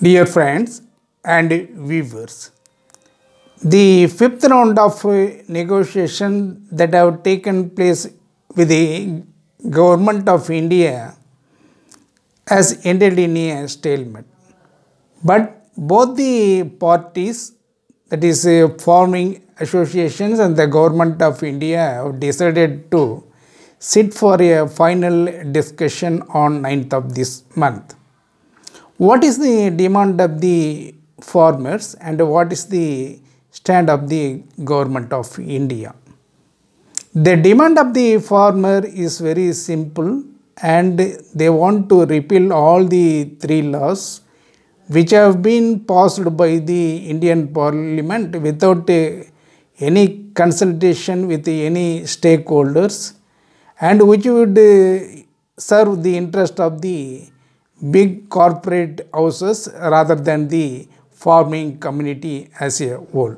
Dear friends and viewers, the fifth round of negotiation that have taken place with the government of India has ended in a stalemate. But both the parties, that is uh, forming associations and the government of India have decided to sit for a final discussion on 9th of this month. What is the demand of the farmers and what is the stand of the government of India? The demand of the farmer is very simple and they want to repeal all the three laws which have been passed by the Indian parliament without any consultation with any stakeholders and which would serve the interest of the big corporate houses rather than the farming community as a whole.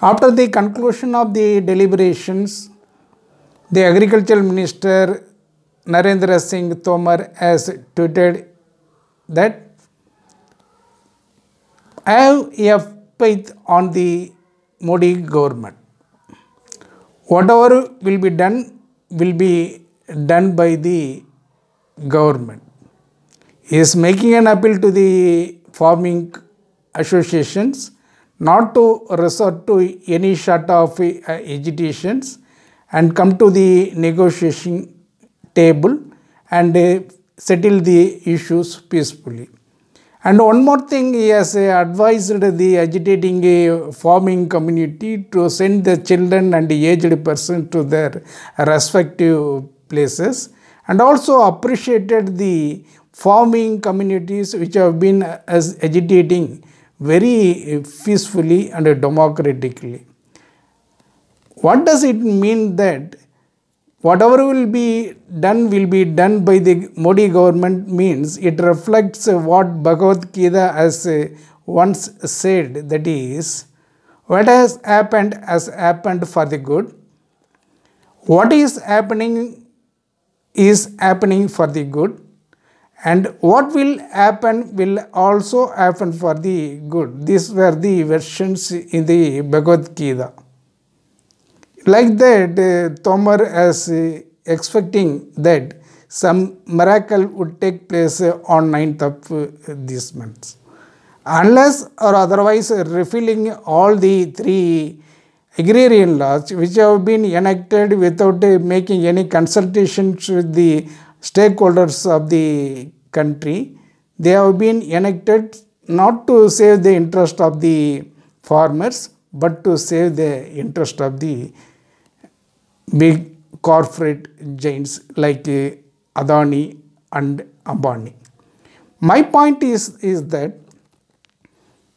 After the conclusion of the deliberations, the agricultural minister Narendra Singh Tomar has tweeted that I have a faith on the Modi government. Whatever will be done will be done by the government is making an appeal to the farming associations not to resort to any sort of uh, agitations and come to the negotiation table and uh, settle the issues peacefully. And one more thing, he has uh, advised the agitating farming community to send the children and the aged persons to their respective places and also appreciated the Forming communities which have been uh, as agitating very peacefully and democratically. What does it mean that whatever will be done will be done by the Modi government means it reflects what Bhagavad Gita has uh, once said that is what has happened has happened for the good. What is happening is happening for the good and what will happen will also happen for the good. These were the versions in the Bhagavad Gita. Like that, uh, Tomar is uh, expecting that some miracle would take place uh, on 9th of uh, this month. Unless or otherwise refilling all the three agrarian laws which have been enacted without uh, making any consultations with the stakeholders of the country, they have been enacted not to save the interest of the farmers, but to save the interest of the big corporate giants like uh, Adani and Ambani. My point is, is that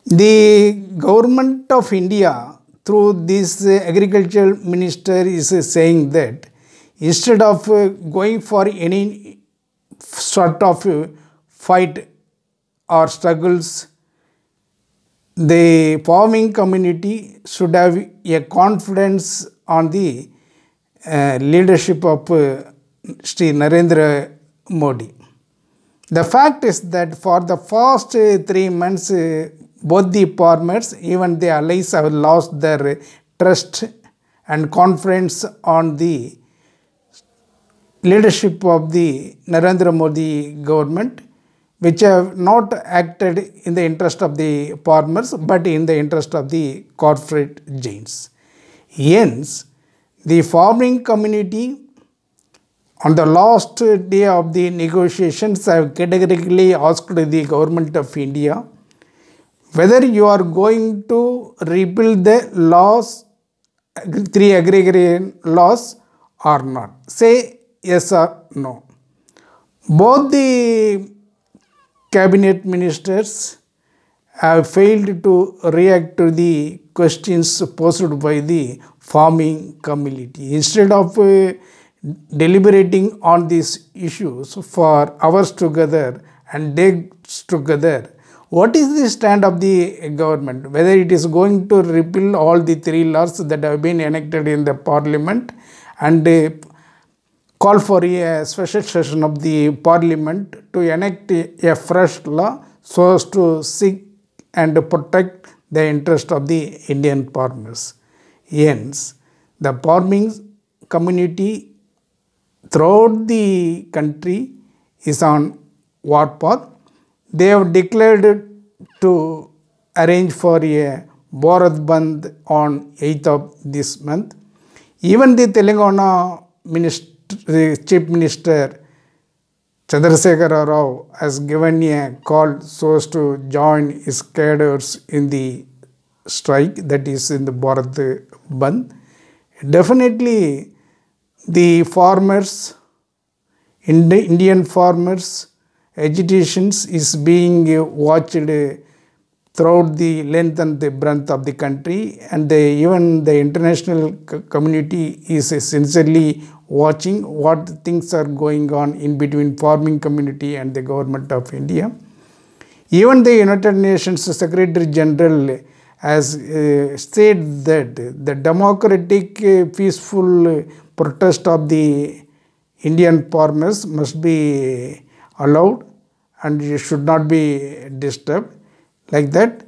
the government of India through this uh, agricultural minister is saying that instead of uh, going for any sort of uh, fight or struggles, the farming community should have a confidence on the uh, leadership of uh, Sri Narendra Modi. The fact is that for the first three months, uh, both the farmers, even the allies have lost their trust and confidence on the leadership of the Narendra Modi government which have not acted in the interest of the farmers but in the interest of the corporate giants. Hence, the farming community on the last day of the negotiations have categorically asked the government of India whether you are going to rebuild the laws, three agrarian laws or not. Say yes or no. Both the cabinet ministers have failed to react to the questions posed by the farming community. Instead of uh, deliberating on these issues for hours together and days together, what is the stand of the government? Whether it is going to repeal all the three laws that have been enacted in the parliament and uh, call for a special session of the parliament to enact a fresh law so as to seek and protect the interest of the Indian farmers. Hence, the farming community throughout the country is on warpath. They have declared to arrange for a Bharat Bandh on 8th of this month. Even the Telangana minister the Chief Minister Chandrasekhar Rao has given a call so as to join his cadres in the strike that is in the Bharat Bandh. Definitely the farmers, Indian farmers, agitations is being watched throughout the length and the breadth of the country and the, even the international community is sincerely watching what things are going on in between farming community and the government of India. Even the United Nations Secretary General has uh, said that the democratic uh, peaceful protest of the Indian farmers must be allowed and should not be disturbed like that,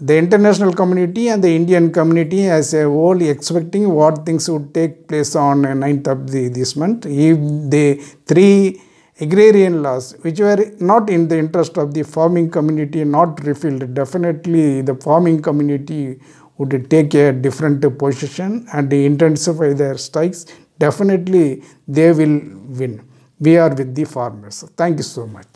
the international community and the Indian community as a whole expecting what things would take place on 9th of the, this month. If the three agrarian laws which were not in the interest of the farming community not refilled, definitely the farming community would take a different position and intensify their strikes. Definitely they will win. We are with the farmers. Thank you so much.